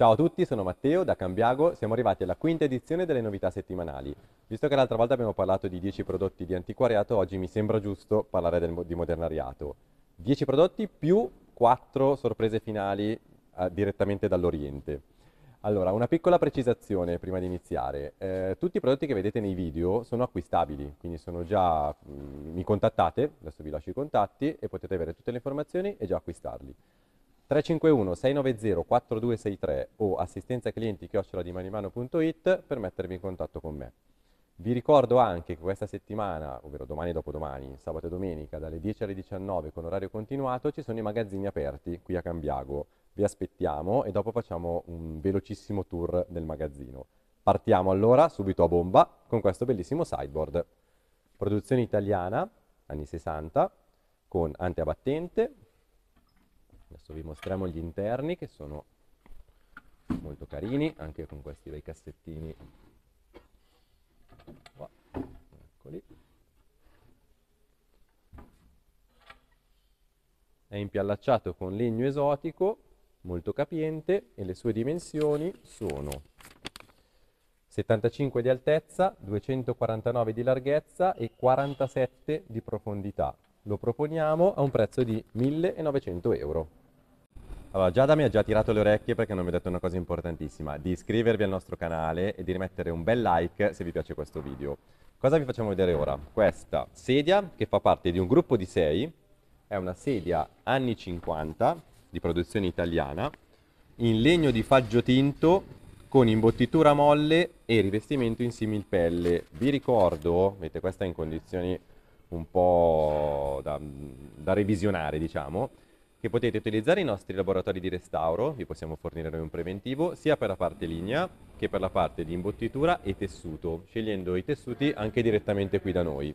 Ciao a tutti, sono Matteo da Cambiago, siamo arrivati alla quinta edizione delle novità settimanali. Visto che l'altra volta abbiamo parlato di 10 prodotti di antiquariato, oggi mi sembra giusto parlare del, di modernariato. 10 prodotti più 4 sorprese finali eh, direttamente dall'Oriente. Allora, una piccola precisazione prima di iniziare. Eh, tutti i prodotti che vedete nei video sono acquistabili, quindi sono già, mh, mm, mi contattate, adesso vi lascio i contatti e potete avere tutte le informazioni e già acquistarli. 351 690 4263 o assistenza clienti chiocciola di manimano.it per mettervi in contatto con me. Vi ricordo anche che questa settimana, ovvero domani e dopodomani, sabato e domenica, dalle 10 alle 19 con orario continuato, ci sono i magazzini aperti qui a Cambiago. Vi aspettiamo e dopo facciamo un velocissimo tour del magazzino. Partiamo allora subito a bomba con questo bellissimo sideboard. Produzione italiana, anni 60, con antiabattente, Adesso vi mostriamo gli interni che sono molto carini, anche con questi bei cassettini. Qua, eccoli. È impiallacciato con legno esotico, molto capiente, e le sue dimensioni sono 75 di altezza, 249 di larghezza e 47 di profondità. Lo proponiamo a un prezzo di 1900 euro. Allora, Giada mi ha già tirato le orecchie perché non mi ha detto una cosa importantissima, di iscrivervi al nostro canale e di rimettere un bel like se vi piace questo video. Cosa vi facciamo vedere ora? Questa sedia che fa parte di un gruppo di 6, è una sedia anni 50 di produzione italiana, in legno di faggio tinto con imbottitura molle e rivestimento in similpelle. Vi ricordo, vedete questa è in condizioni un po' da, da revisionare diciamo, che potete utilizzare i nostri laboratori di restauro, vi possiamo fornire noi un preventivo, sia per la parte linea che per la parte di imbottitura e tessuto, scegliendo i tessuti anche direttamente qui da noi.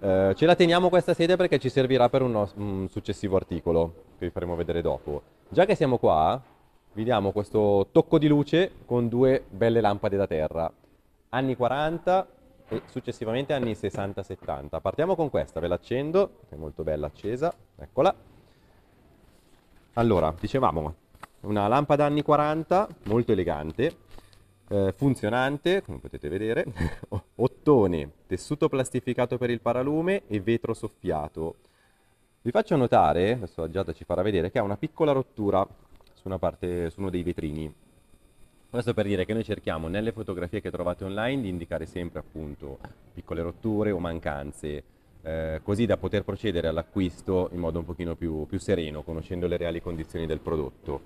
Eh, ce la teniamo questa sede perché ci servirà per un, un successivo articolo, che vi faremo vedere dopo. Già che siamo qua, vi diamo questo tocco di luce con due belle lampade da terra. Anni 40, e successivamente anni 60-70. Partiamo con questa, ve l'accendo, è molto bella accesa, eccola. Allora, dicevamo, una lampada anni 40, molto elegante, eh, funzionante, come potete vedere, ottone, tessuto plastificato per il paralume e vetro soffiato. Vi faccio notare, adesso Giada ci farà vedere, che ha una piccola rottura su, parte, su uno dei vetrini, questo per dire che noi cerchiamo nelle fotografie che trovate online di indicare sempre appunto piccole rotture o mancanze, eh, così da poter procedere all'acquisto in modo un pochino più, più sereno, conoscendo le reali condizioni del prodotto.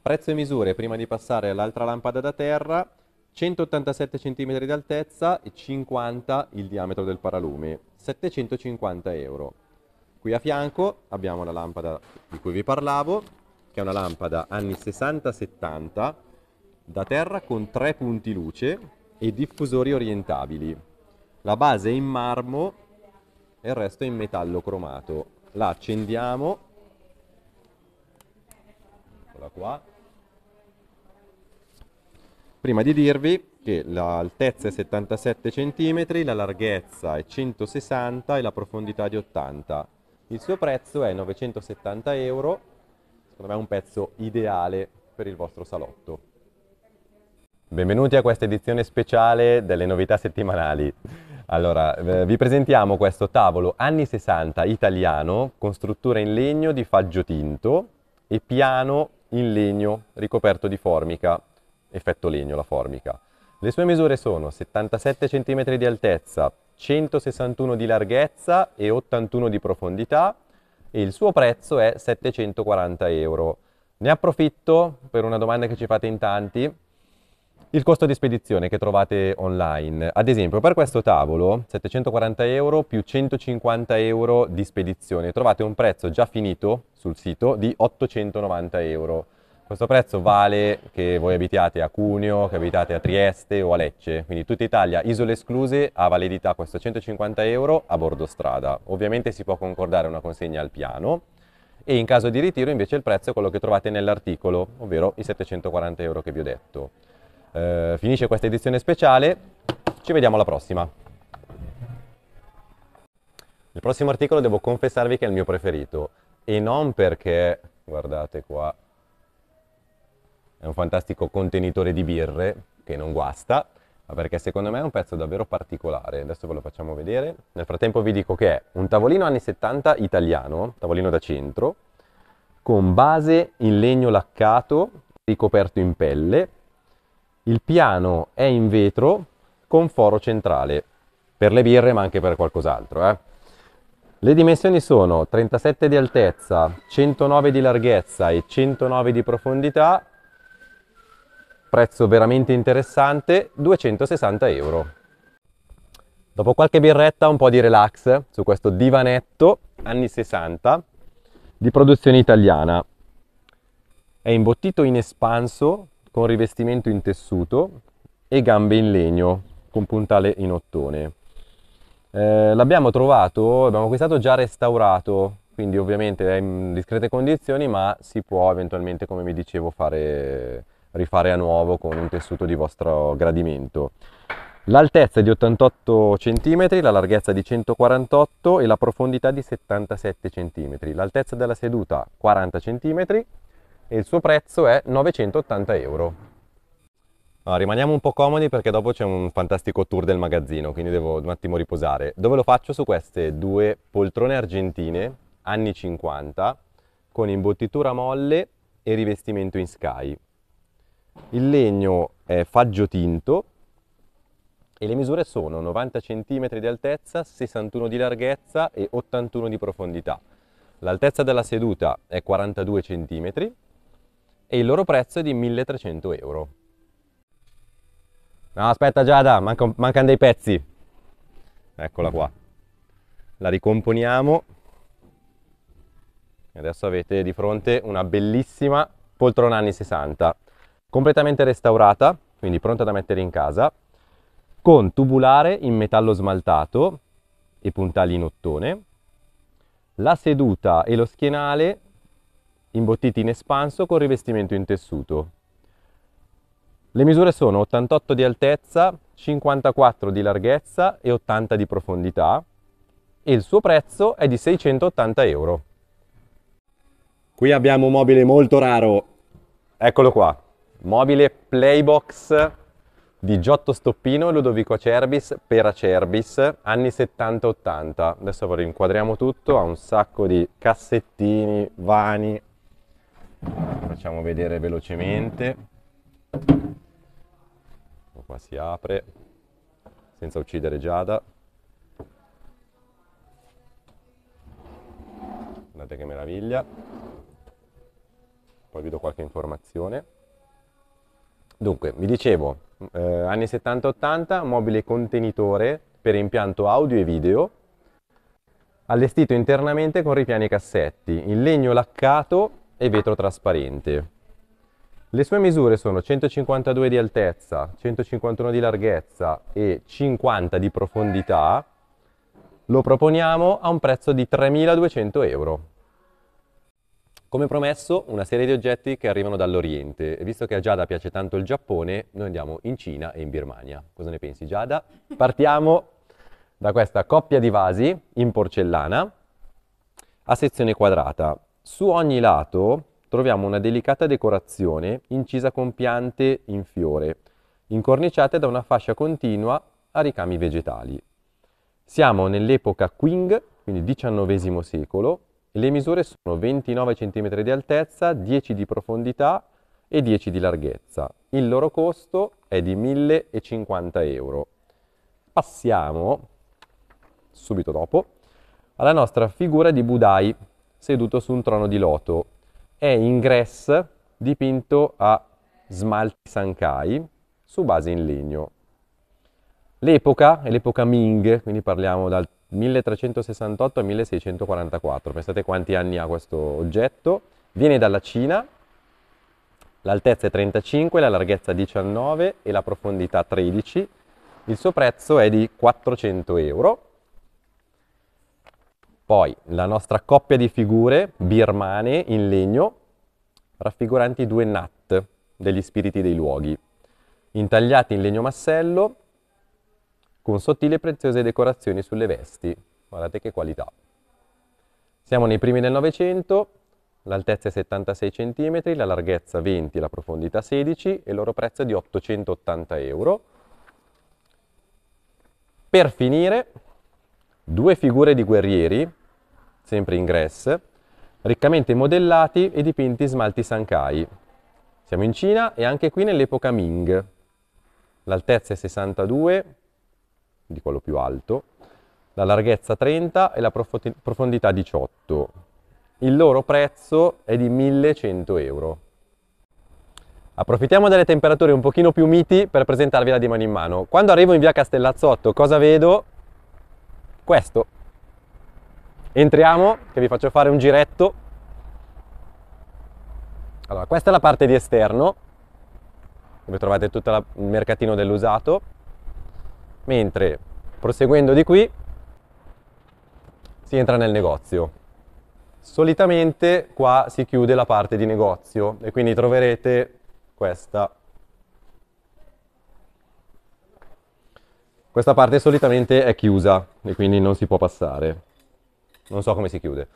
Prezzo e misure, prima di passare all'altra lampada da terra, 187 cm di altezza e 50 il diametro del paralume, 750 euro. Qui a fianco abbiamo la lampada di cui vi parlavo, che è una lampada anni 60-70 da terra con tre punti luce e diffusori orientabili. La base è in marmo e il resto è in metallo cromato. La accendiamo. Eccola qua. Prima di dirvi che l'altezza è 77 cm, la larghezza è 160 e la profondità di 80. Il suo prezzo è 970 euro, secondo me è un pezzo ideale per il vostro salotto. Benvenuti a questa edizione speciale delle novità settimanali. Allora, eh, vi presentiamo questo tavolo anni 60 italiano con struttura in legno di faggio tinto e piano in legno ricoperto di formica, effetto legno la formica. Le sue misure sono 77 cm di altezza, 161 di larghezza e 81 di profondità e il suo prezzo è 740 euro. Ne approfitto per una domanda che ci fate in tanti il costo di spedizione che trovate online, ad esempio per questo tavolo 740 euro più 150 euro di spedizione, trovate un prezzo già finito sul sito di 890 euro. Questo prezzo vale che voi abitiate a Cuneo, che abitate a Trieste o a Lecce, quindi tutta Italia, isole escluse, ha validità questo 150 euro a bordo strada. Ovviamente si può concordare una consegna al piano e in caso di ritiro invece il prezzo è quello che trovate nell'articolo, ovvero i 740 euro che vi ho detto eh, finisce questa edizione speciale, ci vediamo alla prossima. Il prossimo articolo devo confessarvi che è il mio preferito e non perché, guardate qua, è un fantastico contenitore di birre che non guasta, ma perché secondo me è un pezzo davvero particolare. Adesso ve lo facciamo vedere. Nel frattempo vi dico che è un tavolino anni 70 italiano, tavolino da centro, con base in legno laccato ricoperto in pelle il piano è in vetro con foro centrale, per le birre ma anche per qualcos'altro. Eh. Le dimensioni sono 37 di altezza, 109 di larghezza e 109 di profondità, prezzo veramente interessante, 260 euro. Dopo qualche birretta un po' di relax su questo divanetto anni 60 di produzione italiana. È imbottito in espanso con rivestimento in tessuto e gambe in legno con puntale in ottone. Eh, l'abbiamo trovato, l'abbiamo acquistato già restaurato, quindi ovviamente è in discrete condizioni, ma si può eventualmente, come vi dicevo, fare, rifare a nuovo con un tessuto di vostro gradimento. L'altezza è di 88 cm, la larghezza è di 148 e la profondità di 77 cm. L'altezza della seduta 40 cm, e il suo prezzo è 980 euro. Allora, rimaniamo un po' comodi perché dopo c'è un fantastico tour del magazzino, quindi devo un attimo riposare. Dove lo faccio? Su queste due poltrone argentine, anni 50, con imbottitura molle e rivestimento in sky. Il legno è faggio tinto e le misure sono 90 cm di altezza, 61 di larghezza e 81 di profondità. L'altezza della seduta è 42 cm e il loro prezzo è di 1300 euro. No, aspetta Giada, manca, mancano dei pezzi. Eccola qua. La ricomponiamo. E adesso avete di fronte una bellissima poltrona anni 60, completamente restaurata, quindi pronta da mettere in casa, con tubulare in metallo smaltato e puntali in ottone. La seduta e lo schienale imbottiti in espanso con rivestimento in tessuto. Le misure sono 88 di altezza, 54 di larghezza e 80 di profondità e il suo prezzo è di 680 euro. Qui abbiamo un mobile molto raro. Eccolo qua, mobile Playbox di Giotto Stoppino e Ludovico Acerbis per Acerbis, anni 70-80. Adesso rinquadriamo tutto, ha un sacco di cassettini, vani, facciamo vedere velocemente qua si apre senza uccidere Giada guardate che meraviglia poi vi do qualche informazione dunque vi dicevo eh, anni 70-80 mobile contenitore per impianto audio e video allestito internamente con ripiani cassetti in legno laccato e vetro trasparente. Le sue misure sono 152 di altezza, 151 di larghezza e 50 di profondità. Lo proponiamo a un prezzo di 3.200 euro. Come promesso, una serie di oggetti che arrivano dall'Oriente. visto che a Giada piace tanto il Giappone, noi andiamo in Cina e in Birmania. Cosa ne pensi, Giada? Partiamo da questa coppia di vasi in porcellana a sezione quadrata. Su ogni lato troviamo una delicata decorazione incisa con piante in fiore, incorniciate da una fascia continua a ricami vegetali. Siamo nell'epoca Qing, quindi XIX secolo, e le misure sono 29 cm di altezza, 10 di profondità e 10 di larghezza. Il loro costo è di 1050 euro. Passiamo, subito dopo, alla nostra figura di Budai, seduto su un trono di loto. È in Gress dipinto a smalti Sankai su base in legno. L'epoca è l'epoca Ming, quindi parliamo dal 1368 al 1644. Pensate quanti anni ha questo oggetto. Viene dalla Cina, l'altezza è 35, la larghezza 19 e la profondità 13. Il suo prezzo è di 400 euro poi la nostra coppia di figure birmane in legno raffiguranti due nat degli spiriti dei luoghi, intagliati in legno massello con sottili e preziose decorazioni sulle vesti. Guardate che qualità. Siamo nei primi del Novecento, l'altezza è 76 cm, la larghezza 20, la profondità 16 e il loro prezzo è di 880 euro. Per finire due figure di guerrieri, sempre in Gress, riccamente modellati e dipinti in smalti Sankai. Siamo in Cina e anche qui nell'epoca Ming. L'altezza è 62, di quello più alto, la larghezza 30 e la profondità 18. Il loro prezzo è di 1100 euro. Approfittiamo delle temperature un pochino più miti per presentarvi la di mano in mano. Quando arrivo in via Castellazzotto cosa vedo? questo. Entriamo, che vi faccio fare un giretto. Allora, questa è la parte di esterno, dove trovate tutto la, il mercatino dell'usato, mentre proseguendo di qui si entra nel negozio. Solitamente qua si chiude la parte di negozio e quindi troverete questa Questa parte solitamente è chiusa e quindi non si può passare. Non so come si chiude.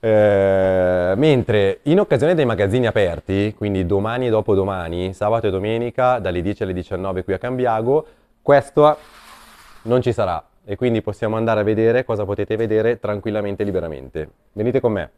Eh, mentre in occasione dei magazzini aperti, quindi domani e dopodomani, sabato e domenica, dalle 10 alle 19 qui a Cambiago, questo non ci sarà e quindi possiamo andare a vedere cosa potete vedere tranquillamente e liberamente. Venite con me.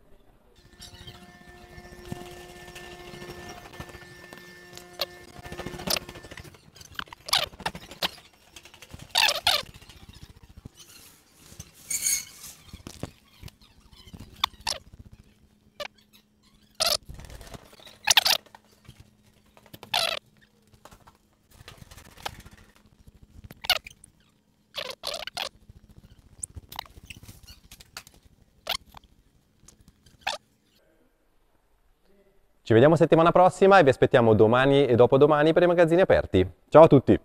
Ci vediamo settimana prossima e vi aspettiamo domani e dopodomani per i magazzini aperti. Ciao a tutti!